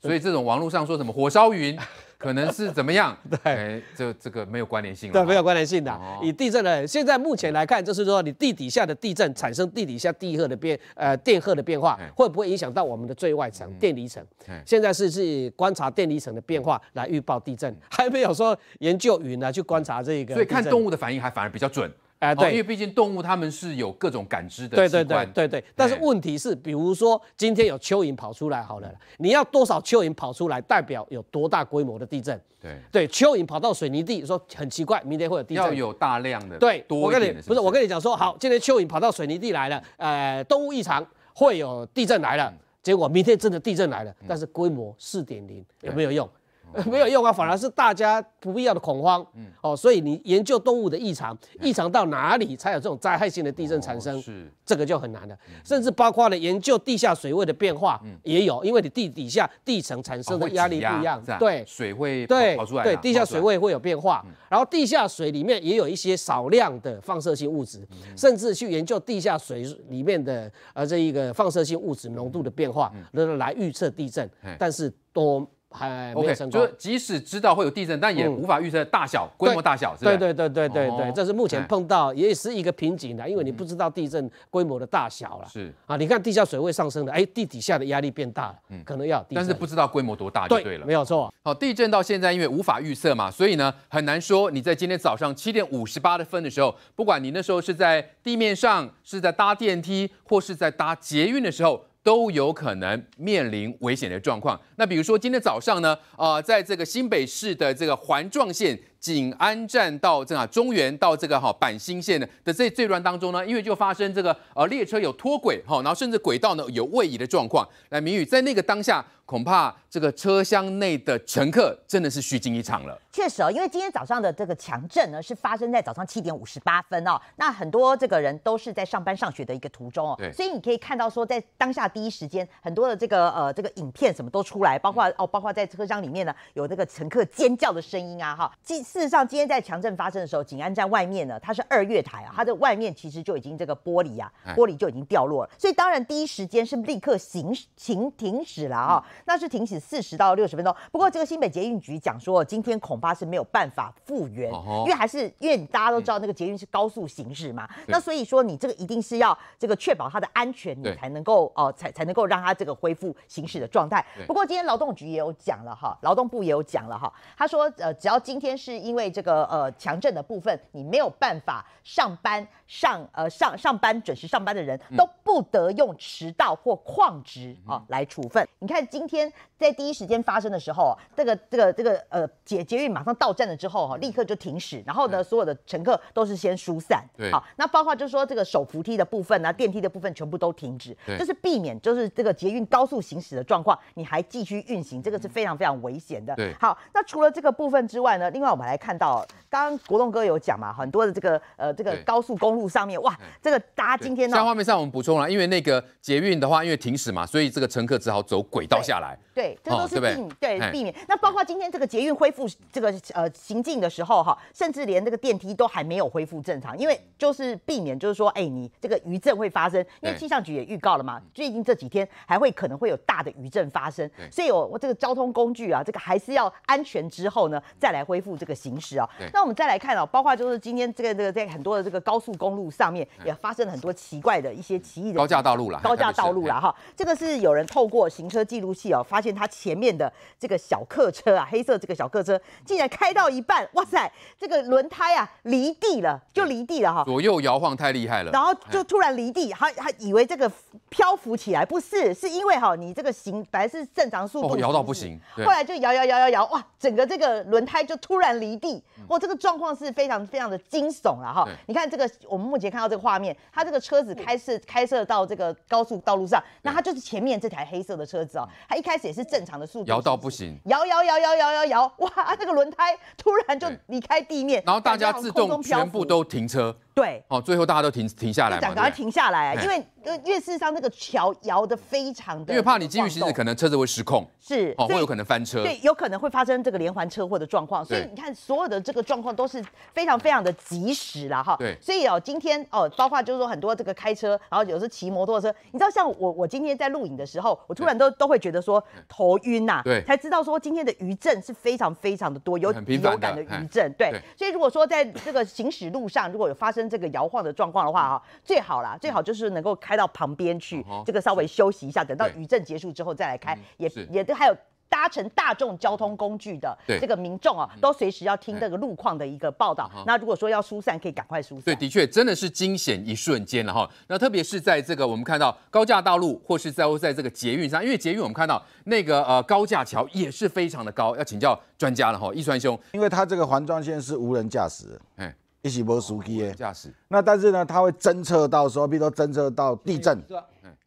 所以这种网络上说什么火烧云。可能是怎么样？对，哎，这这个没有关联性了。对，没有关联性的。以地震的，现在目前来看，就是说你地底下的地震产生地底下地荷的变，呃，电荷的变化会不会影响到我们的最外层电离层？现在是去观察电离层的变化来预报地震，还没有说研究云呢去观察这个。所以看动物的反应还反而比较准。哎，对，因为毕竟动物它们是有各种感知的对对对对对。但是问题是，比如说今天有蚯蚓跑出来，好了，你要多少蚯蚓跑出来，代表有多大规模的地震？对对，蚯蚓跑到水泥地，说很奇怪，明天会有地震。要有大量的，对，我跟你不是，我跟你讲说，好，今天蚯蚓跑到水泥地来了，呃，动物异常会有地震来了，结果明天真的地震来了，但是规模四点零有没有用？没有用啊，反而是大家不必要的恐慌。嗯，哦，所以你研究动物的异常，异常到哪里才有这种灾害性的地震产生？是，这个就很难的。甚至包括了研究地下水位的变化，也有，因为你地底下地层产生的压力不一样，对，水会对跑出来，对，地下水位会有变化。然后地下水里面也有一些少量的放射性物质，甚至去研究地下水里面的呃这一个放射性物质浓度的变化，来来预测地震，但是多。还没成功，就是即使知道会有地震，但也无法预测大小、规模大小，对对对对对对，这是目前碰到也是一个瓶颈的，因为你不知道地震规模的大小了。是啊，你看地下水位上升了，哎，地底下的压力变大了，可能要地震，但是不知道规模多大就对了，没有错。好，地震到现在因为无法预测嘛，所以呢很难说你在今天早上七点五十八的分的时候，不管你那时候是在地面上是在搭电梯或是在搭捷运的时候。都有可能面临危险的状况。那比如说今天早上呢，啊，在这个新北市的这个环状线景安站到这个啊中原到这个哈板新线的的这这段当中呢，因为就发生这个呃列车有脱轨哈，然后甚至轨道呢有位移的状况。那明宇在那个当下。恐怕这个车厢内的乘客真的是虚惊一场了。确实哦，因为今天早上的这个强震呢，是发生在早上七点五十八分哦。那很多这个人都是在上班上学的一个途中哦，所以你可以看到说，在当下第一时间，很多的这个呃这个影片什么都出来，包括哦，包括在车厢里面呢有这个乘客尖叫的声音啊哈。今事实上，今天在强震发生的时候，景安站外面呢，它是二月台，啊，它的外面其实就已经这个玻璃呀玻璃就已经掉落了，所以当然第一时间是立刻行行停止了啊。那是停止四十到六十分钟。不过，这个新北捷运局讲说，今天恐怕是没有办法复原，因为还是因为大家都知道那个捷运是高速行驶嘛。那所以说，你这个一定是要这个确保它的安全，你才能够哦，才才能够让它这个恢复行驶的状态。不过，今天劳动局也有讲了哈，劳动部也有讲了哈。他说，呃，只要今天是因为这个呃强震的部分，你没有办法上班上呃上上班准时上班的人都不得用迟到或旷职啊来处分。你看今。今天在第一时间发生的时候，这个这个这个呃，捷捷运马上到站了之后，哈，立刻就停驶，然后呢，所有的乘客都是先疏散。对，好，那包括就说这个手扶梯的部分呢，电梯的部分全部都停止，就是避免就是这个捷运高速行驶的状况，你还继续运行，这个是非常非常危险的。对，好，那除了这个部分之外呢，另外我们来看到，刚刚国栋哥有讲嘛，很多的这个呃这个高速公路上面，哇，这个大家今天像画面上我们补充了，因为那个捷运的话，因为停驶嘛，所以这个乘客只好走轨道下来，对，这都是避对避免。那包括今天这个捷运恢复这个呃行进的时候哈，甚至连这个电梯都还没有恢复正常，因为就是避免就是说，哎，你这个余震会发生。因为气象局也预告了嘛，最近这几天还会可能会有大的余震发生，所以我这个交通工具啊，这个还是要安全之后呢，再来恢复这个行驶啊。那我们再来看哦，包括就是今天这个这个在很多的这个高速公路上面也发生了很多奇怪的一些奇异的高架道路了，高架道路了哈。这个是有人透过行车记录。哦，发现他前面的这个小客车啊，黑色这个小客车竟然开到一半，哇塞，这个轮胎啊离地了，就离地了哈。左右摇晃太厉害了，然后就突然离地，他他以为这个漂浮起来，不是，是因为哈你这个行本来是正常速度，摇到不行，后来就摇摇摇摇摇，哇，整个这个轮胎就突然离地，哇，这个状况是非常非常的惊悚了哈。你看这个，我们目前看到这个画面，他这个车子开是开设到这个高速道路上，那他就是前面这台黑色的车子啊。一开始也是正常的速度，摇到不行，摇摇摇摇摇摇摇，哇，那个轮胎突然就离开地面，然后大家自动全部都停车。对哦，最后大家都停停下来，赶快停下来，因为越事实上那个桥摇的非常的，因为怕你继续行驶，可能车子会失控，是，哦，会有可能翻车，对，有可能会发生这个连环车祸的状况，所以你看所有的这个状况都是非常非常的及时了哈，对，所以哦，今天哦，包括就是说很多这个开车，然后有时候骑摩托车，你知道像我，我今天在录影的时候，我突然都都会觉得说头晕呐，对，才知道说今天的余震是非常非常的多，有有感的余震，对，所以如果说在这个行驶路上如果有发生。这个摇晃的状况的话啊，最好啦，最好就是能够开到旁边去，这个稍微休息一下，等到余震结束之后再来开。也也都还有搭乘大众交通工具的这个民众啊，都随时要听这个路况的一个报道。那如果说要疏散，可以赶快疏散。对，的确真的是惊险一瞬间了哈。那特别是在这个我们看到高架道路，或是在在这个捷运上，因为捷运我们看到那个呃高架桥也是非常的高，要请教专家了哈，易川兄，因为他这个环状线是无人驾驶，哎。一起机的驾驶。那但是呢，它会侦测到，比如说侦测到地震，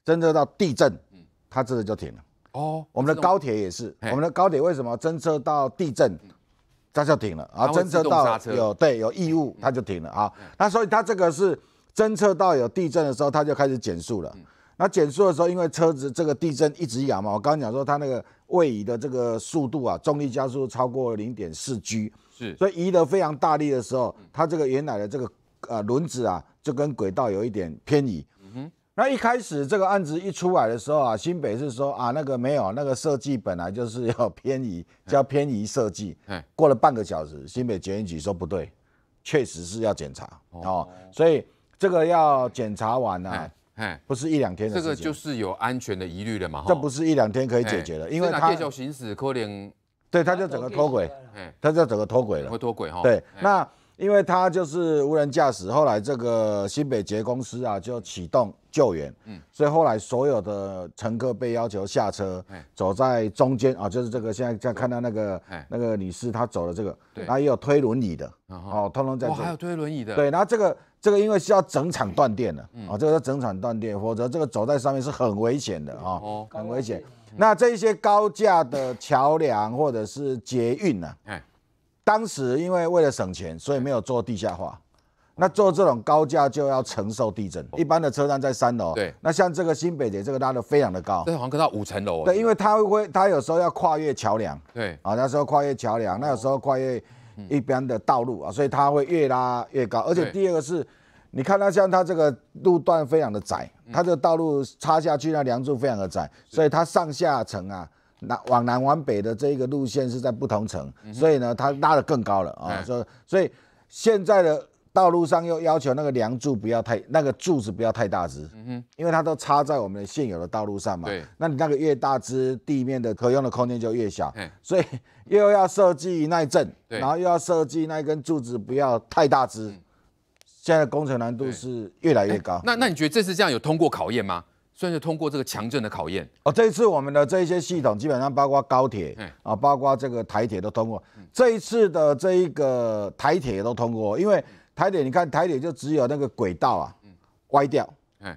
侦测到地震，它这个就停了。哦，我们的高铁也是，我们的高铁为什么侦测到地震，它就停了啊？侦测到有对有异物，它就停了啊。那所以它这个是侦测到有地震的时候，它就开始减速了。那减速的时候，因为车子这个地震一直压嘛，我刚刚讲说它那个位移的这个速度啊，重力加速超过零点四 g，是，所以移的非常大力的时候，它这个原来的这个呃轮子啊，就跟轨道有一点偏移。嗯哼。那一开始这个案子一出来的时候啊，新北是说啊那个没有，那个设计本来就是要偏移，叫偏移设计。过了半个小时，新北检验局说不对，确实是要检查哦。所以这个要检查完了。哎，不是一两天的，这个就是有安全的疑虑了嘛。这不是一两天可以解决的，因为它借行驶，可能对它就整个脱轨，它就整个脱轨了，会脱轨哈。对，那因为它就是无人驾驶，后来这个新北捷公司啊就启动救援，嗯，所以后来所有的乘客被要求下车，走在中间啊，就是这个现在在看到那个那个女士她走的这个，然后也有推轮椅的，哦，通通在这，还有推轮椅的，对，然后这个。这个因为是要整场断电的啊，这个是整场断电，否则这个走在上面是很危险的啊，很危险。那这些高架的桥梁或者是捷运呢？哎，当时因为为了省钱，所以没有做地下化。那做这种高架就要承受地震，一般的车站在三楼。对，那像这个新北捷这个拉的非常的高，对，黄科到五层楼。对，因为它会它有时候要跨越桥梁，对，啊，那时候跨越桥梁，那有时候跨越。一般的道路啊，所以它会越拉越高，而且第二个是，你看它像它这个路段非常的窄，它这个道路插下去那梁柱非常的窄，所以它上下层啊，南往南往北的这一个路线是在不同层，所以呢它拉的更高了啊，所以所以现在的。道路上又要求那个梁柱不要太那个柱子不要太大只，嗯哼，因为它都插在我们的现有的道路上嘛，对，那你那个越大只，地面的可用的空间就越小，对，所以又要设计耐震，阵，然后又要设计那一根柱子不要太大只，现在工程难度是越来越高。那那你觉得这次这样有通过考验吗？算是通过这个强震的考验？哦，这一次我们的这一些系统基本上包括高铁，嗯啊，包括这个台铁都通过，这一次的这一个台铁都通过，因为。台铁，你看台铁就只有那个轨道啊，歪掉，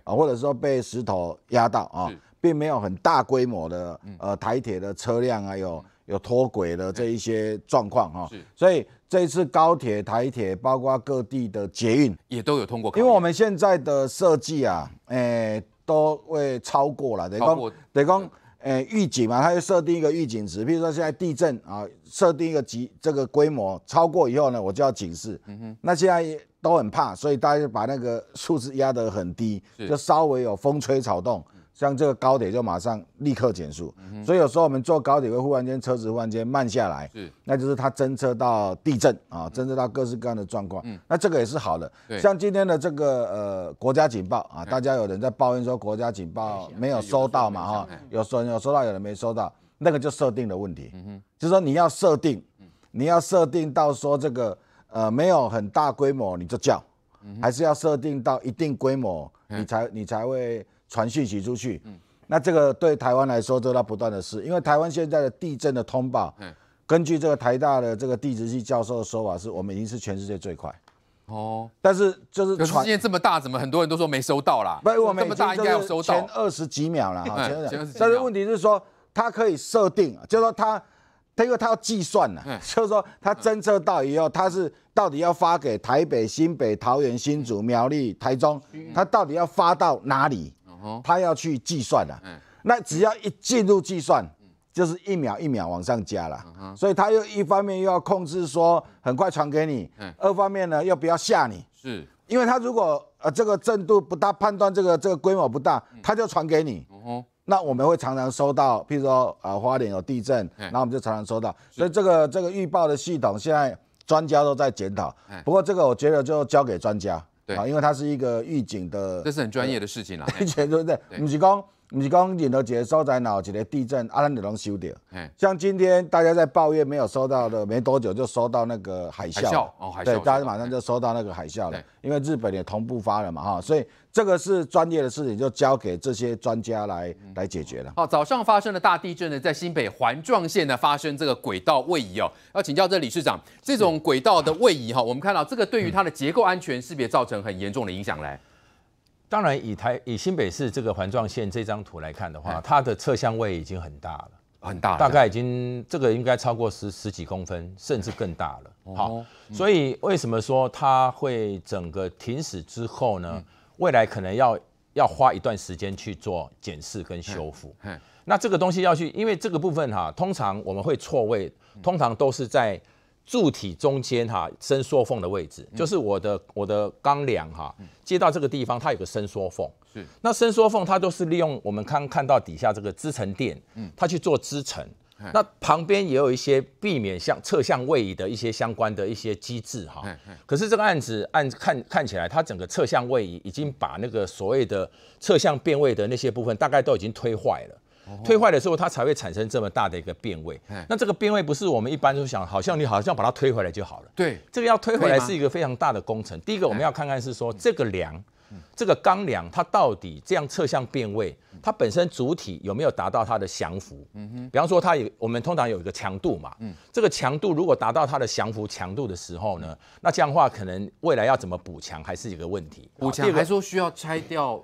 啊，或者说被石头压到啊，并没有很大规模的呃台铁的车辆啊有有脱轨的这一些状况哈。所以这次高铁、台铁，包括各地的捷运也都有通过。因为我们现在的设计啊，诶，都会超过了，等于讲，等哎，预警嘛，它就设定一个预警值，比如说现在地震啊，设定一个级这个规模超过以后呢，我就要警示。嗯哼，那现在都很怕，所以大家就把那个数字压得很低，就稍微有风吹草动。像这个高铁就马上立刻减速，所以有时候我们坐高铁会忽然间车子忽然间慢下来，那就是它侦测到地震啊，侦测到各式各样的状况，嗯，那这个也是好的。像今天的这个呃国家警报啊，大家有人在抱怨说国家警报没有收到嘛，哈，有候有收到，有人没收到，那个就设定的问题，嗯就是说你要设定，你要设定到说这个呃没有很大规模你就叫，还是要设定到一定规模你才你才会。传讯息出去，那这个对台湾来说都是不断的事，因为台湾现在的地震的通报，根据这个台大的这个地质系教授的说法，是我们已经是全世界最快。哦，但是就是世界这么大，怎么很多人都说没收到啦？不是我们这么大应该要收到，前二十几秒了，前二十。但是问题是说，它可以设定，就是说它它因为它要计算呢，就是说它侦测到以后，它是到底要发给台北、新北、桃园、新竹、苗栗、台中，它到底要发到哪里？他要去计算了，那只要一进入计算，就是一秒一秒往上加了，所以他又一方面又要控制说很快传给你，二方面呢又不要吓你，是因为他如果呃这个震度不大，判断这个这个规模不大，他就传给你。那我们会常常收到，譬如说呃花莲有地震，然后我们就常常收到，所以这个这个预报的系统现在专家都在检讨，不过这个我觉得就交给专家。对，因为它是一个预警的，这是很专业的事情啦，对 不对，吴是刚？你刚讲到几个受灾，哪几日地震，阿兰你拢修掉。像今天大家在抱怨没有收到的，没多久就收到那个海啸。海啸哦，海啸。对，大家马上就收到那个海啸了，因为日本也同步发了嘛，哈，所以这个是专业的事情，就交给这些专家来来解决了。好，早上发生的大地震呢，在新北环状线呢发生这个轨道位移哦，要请教这李市长，这种轨道的位移哈，我们看到这个对于它的结构安全是不别造成很严重的影响嘞。当然，以台以新北市这个环状线这张图来看的话，它的侧向位已经很大了，很大，大概已经这个应该超过十十几公分，甚至更大了。好，所以为什么说它会整个停驶之后呢？未来可能要要花一段时间去做检视跟修复。那这个东西要去，因为这个部分哈，通常我们会错位，通常都是在。柱体中间哈伸缩缝的位置，就是我的我的钢梁哈接到这个地方，它有个伸缩缝。是，那伸缩缝它都是利用我们刚看到底下这个支承垫，嗯，它去做支承。那旁边也有一些避免向侧向位移的一些相关的一些机制哈。可是这个案子按看看起来，它整个侧向位移已经把那个所谓的侧向变位的那些部分，大概都已经推坏了。推坏的时候，它才会产生这么大的一个变位。那这个变位不是我们一般就想，好像你好像把它推回来就好了。对，这个要推回来是一个非常大的工程。第一个，我们要看看是说这个梁，这个钢梁它到底这样侧向变位，它本身主体有没有达到它的降幅？嗯哼。比方说，它有我们通常有一个强度嘛。嗯。这个强度如果达到它的降幅强度的时候呢，那这样的话可能未来要怎么补强还是一个问题。补强还说需要拆掉？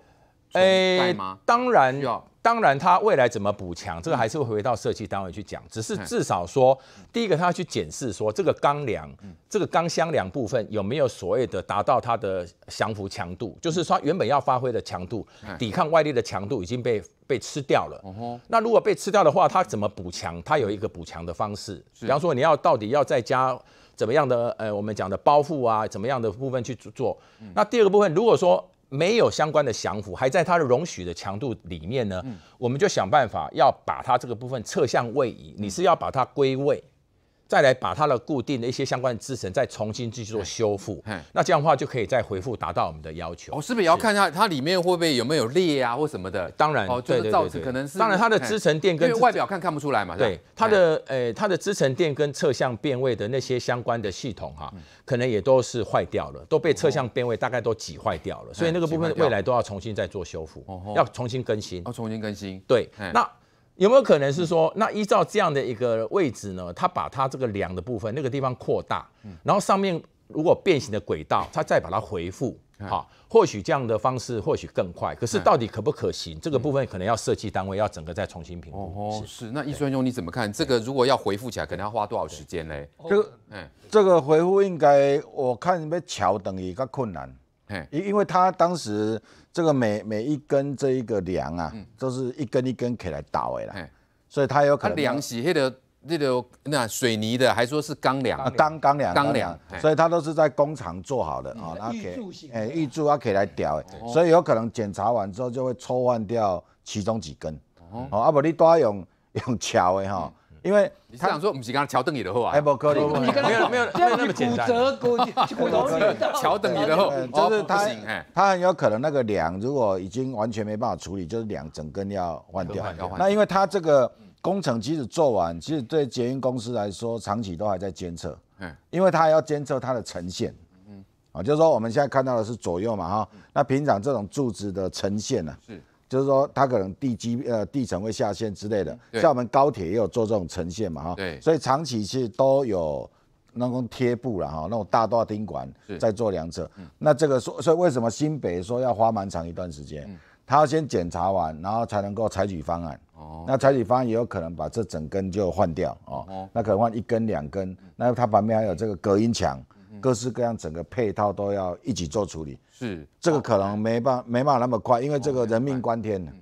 哎，当然。当然，它未来怎么补强，这个还是会回到设计单位去讲。只是至少说，第一个他去检视说，这个钢梁、这个钢箱梁部分有没有所谓的达到它的降服强度，就是说原本要发挥的强度、抵抗外力的强度已经被被吃掉了。那如果被吃掉的话，它怎么补强？它有一个补强的方式，比方说你要到底要再加怎么样的呃，我们讲的包覆啊，怎么样的部分去做。那第二个部分，如果说没有相关的降幅，还在它的容许的强度里面呢，我们就想办法要把它这个部分撤向位移。你是要把它归位？再来把它的固定的一些相关的支撑再重新去做修复，那这样的话就可以再回复达到我们的要求。哦，是不是也要看一下它里面会不会有没有裂啊或什么的？当然，哦，就是造成可能是。当然，它的支撑垫跟外表看看不出来嘛。对，它的诶，它的支撑垫跟侧向变位的那些相关的系统哈，可能也都是坏掉了，都被侧向变位大概都挤坏掉了，所以那个部分未来都要重新再做修复，要重新更新。要重新更新。对，那。有没有可能是说，那依照这样的一个位置呢？它把它这个梁的部分那个地方扩大，然后上面如果变形的轨道，它再把它回复，好，或许这样的方式或许更快。可是到底可不可行？这个部分可能要设计单位要整个再重新评估。哦，是。那易顺兄，你怎么看？这个如果要回复起来，可能要花多少时间嘞？这个，嗯，这个回复应该我看你们桥等于更困难。因因为他当时这个每每一根这一个梁啊，都是一根一根可以来倒的啦，所以它有可能。梁是迄个迄个那水泥的，还说是钢梁啊，钢钢梁，钢梁，所以它都是在工厂做好的啊，然可以诶预铸，然可以来调诶，所以有可能检查完之后就会抽换掉其中几根。哦，啊不，你带用用桥的哈。因为他想说，不是刚刚桥墩里的货啊，哎不，没有没有，没有那么简单，骨折骨骨头，桥墩里的货，就是他，他很有可能那个梁，如果已经完全没办法处理，就是梁整根要换掉。那因为他这个工程即使做完，其实对捷运公司来说，长期都还在监测，嗯，因为他要监测它的呈现。嗯，啊，就是说我们现在看到的是左右嘛，哈，那平常这种柱子的呈现呢？是。就是说，它可能地基呃地层会下陷之类的，像我们高铁也有做这种呈现嘛哈，对，所以长其是都有那种贴布了哈，那种大大钉管再做量测。那这个说，所以为什么新北说要花蛮长一段时间？他要先检查完，然后才能够采取方案。哦，那采取方案也有可能把这整根就换掉哦，那可能换一根两根。那它旁边还有这个隔音墙，各式各样整个配套都要一起做处理。是，这个可能没办没办法那么快，因为这个人命关天的，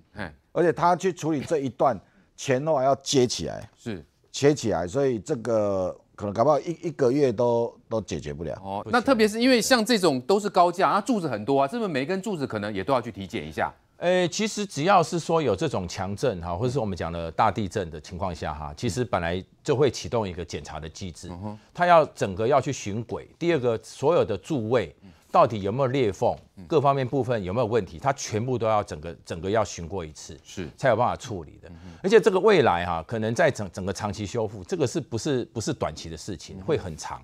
而且他去处理这一段，前后还要接起来，是，接起来，所以这个可能搞不好一一个月都都解决不了。哦，那特别是因为像这种都是高架，那柱子很多啊，这么每根柱子可能也都要去体检一下。哎，其实只要是说有这种强震哈，或者是我们讲的大地震的情况下哈，其实本来就会启动一个检查的机制，他要整个要去巡轨，第二个所有的柱位。到底有没有裂缝？各方面部分有没有问题？它全部都要整个整个要巡过一次，是才有办法处理的。而且这个未来哈，可能在整整个长期修复，这个是不是不是短期的事情？会很长，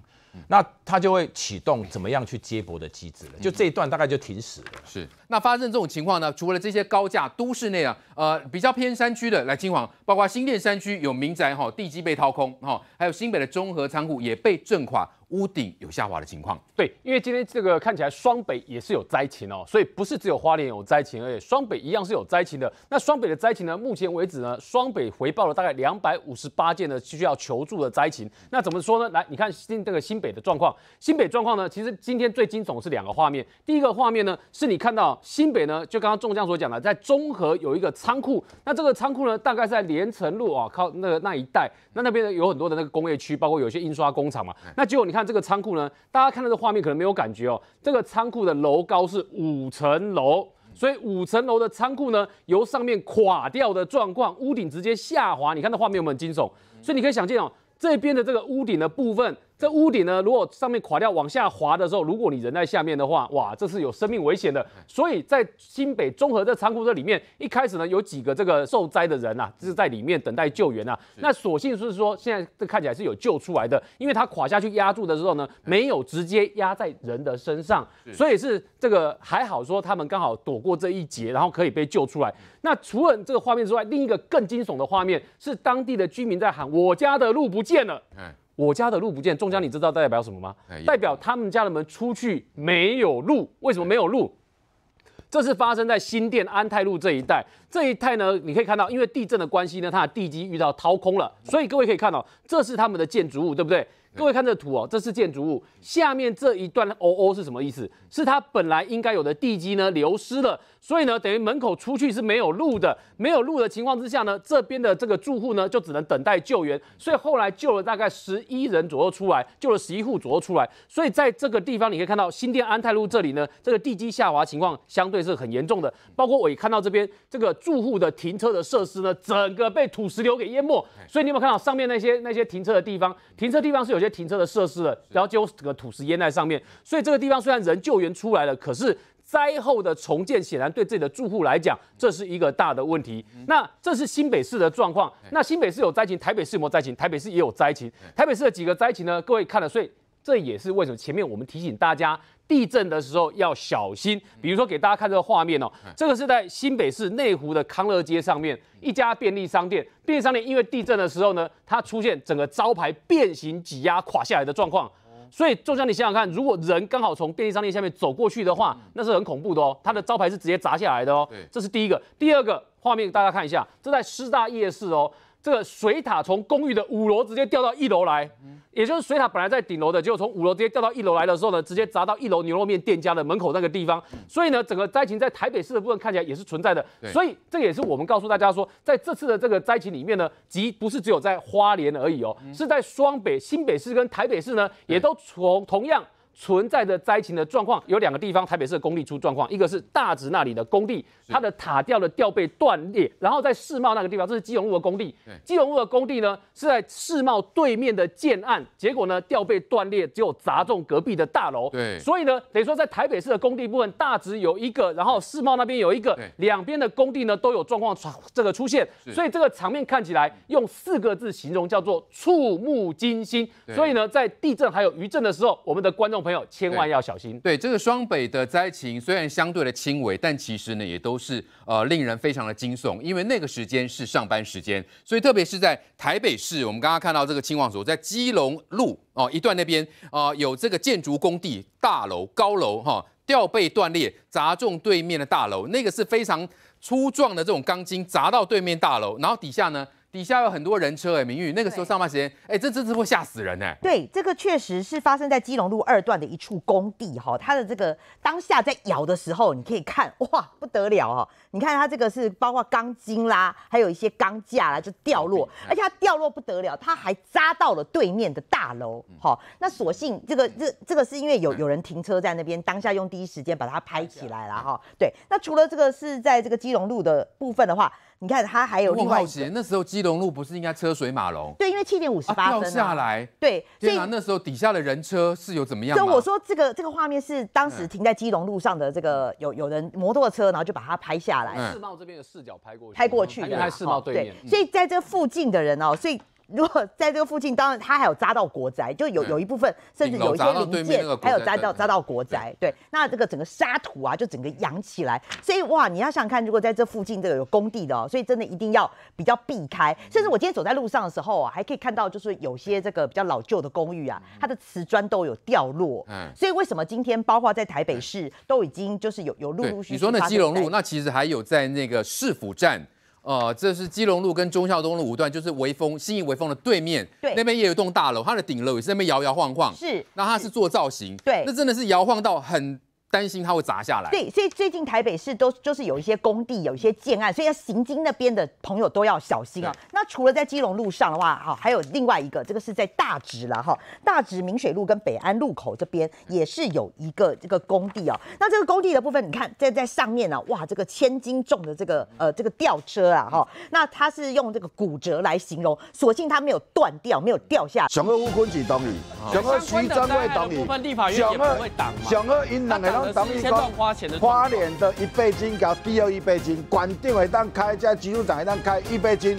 那它就会启动怎么样去接驳的机制了。就这一段大概就停死了。是。那发生这种情况呢？除了这些高价都市内啊，呃，比较偏山区的来金黄，包括新店山区有民宅哈地基被掏空哈，还有新北的综合仓库也被震垮。屋顶有下滑的情况，对，因为今天这个看起来双北也是有灾情哦，所以不是只有花莲有灾情，而且双北一样是有灾情的。那双北的灾情呢？目前为止呢，双北回报了大概两百五十八件呢需要求助的灾情。那怎么说呢？来，你看新这个新北的状况，新北状况呢，其实今天最惊悚是两个画面。第一个画面呢，是你看到新北呢，就刚刚众将所讲的，在中和有一个仓库，那这个仓库呢，大概在连城路啊，靠那个那一带，那那边呢有很多的那个工业区，包括有些印刷工厂嘛，那结果你看。看这个仓库呢，大家看到这画面可能没有感觉哦。这个仓库的楼高是五层楼，所以五层楼的仓库呢，由上面垮掉的状况，屋顶直接下滑。你看到画面有没有惊悚？所以你可以想见哦，这边的这个屋顶的部分。这屋顶呢，如果上面垮掉往下滑的时候，如果你人在下面的话，哇，这是有生命危险的。所以在新北综合这仓库这里面，一开始呢有几个这个受灾的人啊，就是在里面等待救援啊。那所幸是说现在这看起来是有救出来的，因为他垮下去压住的时候呢，没有直接压在人的身上，所以是这个还好说，他们刚好躲过这一劫，然后可以被救出来。那除了这个画面之外，另一个更惊悚的画面是当地的居民在喊：“我家的路不见了。”我家的路不见，中江，你知道代表什么吗？代表他们家的门出去没有路。为什么没有路？这是发生在新店安泰路这一带。这一带呢，你可以看到，因为地震的关系呢，它的地基遇到掏空了，所以各位可以看到，这是他们的建筑物，对不对？各位看这图哦，这是建筑物下面这一段 O O 是什么意思？是它本来应该有的地基呢流失了，所以呢，等于门口出去是没有路的。没有路的情况之下呢，这边的这个住户呢就只能等待救援。所以后来救了大概十一人左右出来，救了十一户左右出来。所以在这个地方，你可以看到新店安泰路这里呢，这个地基下滑情况相对是很严重的。包括我一看到这边这个住户的停车的设施呢，整个被土石流给淹没。所以你有没有看到上面那些那些停车的地方？停车地方是有。有些停车的设施了，然后就整个土石淹在上面，所以这个地方虽然人救援出来了，可是灾后的重建显然对自己的住户来讲，这是一个大的问题。那这是新北市的状况，那新北市有灾情，台北市有没有灾情，台北市也有灾情，台北市的几个灾情呢？各位看了，所以这也是为什么前面我们提醒大家。地震的时候要小心，比如说给大家看这个画面哦，这个是在新北市内湖的康乐街上面一家便利商店，便利商店因为地震的时候呢，它出现整个招牌变形、挤压、垮下来的状况，所以就像你想想看，如果人刚好从便利商店下面走过去的话，那是很恐怖的哦，它的招牌是直接砸下来的哦，这是第一个。第二个画面大家看一下，这在师大夜市哦。这个水塔从公寓的五楼直接掉到一楼来，也就是水塔本来在顶楼的，结果从五楼直接掉到一楼来的时候呢，直接砸到一楼牛肉面店家的门口那个地方。所以呢，整个灾情在台北市的部分看起来也是存在的。所以这也是我们告诉大家说，在这次的这个灾情里面呢，即不是只有在花莲而已哦，是在双北、新北市跟台北市呢，也都从同样。存在的灾情的状况有两个地方，台北市的工地出状况，一个是大直那里的工地，它的塔吊的吊被断裂，然后在世贸那个地方，这是基隆路的工地，基隆路的工地呢是在世贸对面的建案，结果呢吊被断裂，只有砸中隔壁的大楼，对，所以呢等于说在台北市的工地部分，大直有一个，然后世贸那边有一个，两边的工地呢都有状况这个出现，所以这个场面看起来用四个字形容叫做触目惊心，所以呢在地震还有余震的时候，我们的观众。朋友千万要小心。对这个双北的灾情，虽然相对的轻微，但其实呢也都是呃令人非常的惊悚，因为那个时间是上班时间，所以特别是在台北市，我们刚刚看到这个青望所，在基隆路哦一段那边啊有这个建筑工地大楼高楼哈吊被断裂砸中对面的大楼，那个是非常粗壮的这种钢筋砸到对面大楼，然后底下呢。底下有很多人车哎，明玉，那个时候上班时间哎，这这这会吓死人哎。对，这个确实是发生在基隆路二段的一处工地哈，它的这个当下在摇的时候，你可以看哇，不得了哦！你看它这个是包括钢筋啦，还有一些钢架啦就掉落，而且它掉落不得了，它还扎到了对面的大楼哈。那所幸这个这这个是因为有 有人停车在那边，当下用第一时间把它拍起来了哈。对，那除了这个是在这个基隆路的部分的话。你看，他还有另外……那时候基隆路不是应该车水马龙？对，因为七点五十八分掉下来，对，所以那时候底下的人车是有怎么样？所以我说这个这个画面是当时停在基隆路上的这个有有人摩托车，然后就把它拍下来。世贸这边的视角拍过去，拍过去，拍世贸对面，所以在这附近的人哦，所以。如果在这个附近，当然它还有扎到国宅，就有有一部分，甚至有一些零件，还有扎到扎到国宅。对，那这个整个沙土啊，就整个扬起来，所以哇，你要想看，如果在这附近这个有工地的哦，所以真的一定要比较避开。甚至我今天走在路上的时候啊，还可以看到，就是有些这个比较老旧的公寓啊，它的瓷砖都有掉落。嗯，所以为什么今天包括在台北市都已经就是有有陆陆续你说那基隆路，那其实还有在那个市府站。呃，这是基隆路跟忠孝东路五段，就是微风新义微风的对面，对，那边也有一栋大楼，它的顶楼也是那边摇摇晃晃，是，那它是做造型，对，那真的是摇晃到很。担心它会砸下来。对，所以最近台北市都就是有一些工地，有一些建案，所以行经那边的朋友都要小心啊。那除了在基隆路上的话，哈，还有另外一个，这个是在大直了哈，大直明水路跟北安路口这边也是有一个这个工地哦。那这个工地的部分，你看在在上面呢，哇，这个千斤重的这个呃这个吊车啊，哈，那它是用这个骨折来形容，所幸它没有断掉，没有掉下来。想要乌昆子挡你，想要徐赞位挡你，想要云南的。千万花钱的花脸的一倍金，搞第二一倍金，管定尾当开加急速长一旦开一倍金，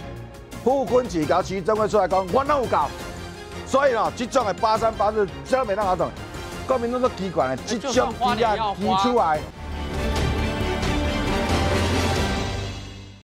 护棍起搞，徐总会出来讲我哪有搞，所以咯，这种的八三八四，这都未当搞懂，国民都都奇怪，了，这种提案提出来。